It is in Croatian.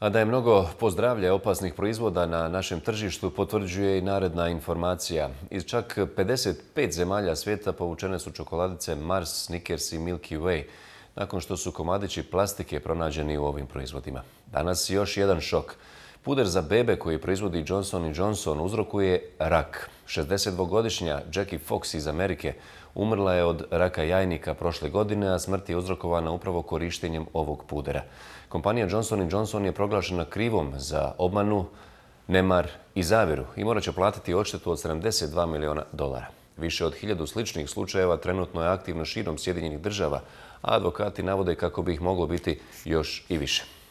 A da je mnogo pozdravlja opasnih proizvoda na našem tržištu potvrđuje i naredna informacija. Iz čak 55 zemalja svijeta povučene su čokoladice Mars, Snickers i Milky Way nakon što su komadići plastike pronađeni u ovim proizvodima. Danas još jedan šok. Puder za bebe koji proizvodi Johnson Johnson uzrokuje rak. 62-godišnja Jackie Fox iz Amerike umrla je od raka jajnika prošle godine, a smrt je uzrokovana upravo korištenjem ovog pudera. Kompanija Johnson Johnson je proglašena krivom za obmanu, nemar i zaviru i morat će platiti odštetu od 72 miliona dolara. Više od hiljadu sličnih slučajeva trenutno je aktivno širom Sjedinjenih država, a advokati navode kako bi ih moglo biti još i više.